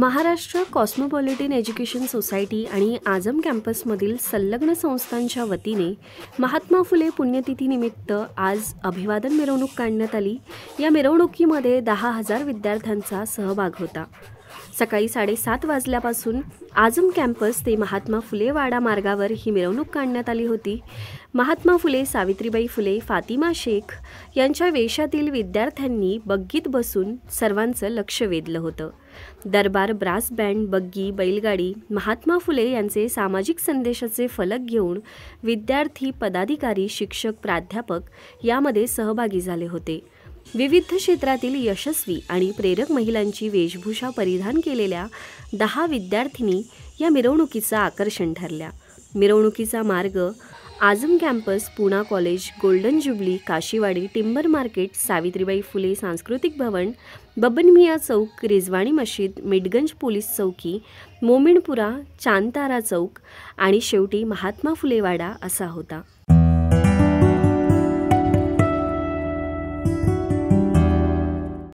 Maharashtra cosmopolitan education society आणि आझम कॅम्पसमधील संलग्न संस्थांच्या वतीने महात्मा फुले पुण्यतिथीनिमित्त आज अभिवादन मिरवणूक काढण्यात आली या मिरवणुकीमध्ये दहा हजार विद्यार्थ्यांचा सहभाग होता सकाळी साडेसात वाजल्यापासून आजम कॅम्पस ते महात्मा फुले वाडा मार्गावर ही मिरवणूक काढण्यात आली होती महात्मा फुले सावित्रीबाई फुले फातिमा शेख यांच्या वेशातील विद्यार्थ्यांनी बग्गीत बसून सर्वांचं लक्ष वेधलं होतं दरबार ब्रास बँड बग्गी बैलगाडी महात्मा फुले यांचे सामाजिक संदेशाचे फलक घेऊन विद्यार्थी पदाधिकारी शिक्षक प्राध्यापक यामध्ये सहभागी झाले होते विविध क्षेत्रातील यशस्वी आणि प्रेरक महिलांची वेशभूषा परिधान केलेल्या दहा विद्यार्थिनी या मिरवणुकीचं आकर्षण ठरल्या मिरवणुकीचा मार्ग Azam campus Poona college golden jubilee Kashiwadi timber market Savitribai Phule सांस्कृतिक भवन बबनमिया चौक रिजवाणी मशीद मिडगंज पोलीस चौकी मोमिणपुरा चांदतारा चौक आणि शेवटी महात्मा फुलेवाडा असा होता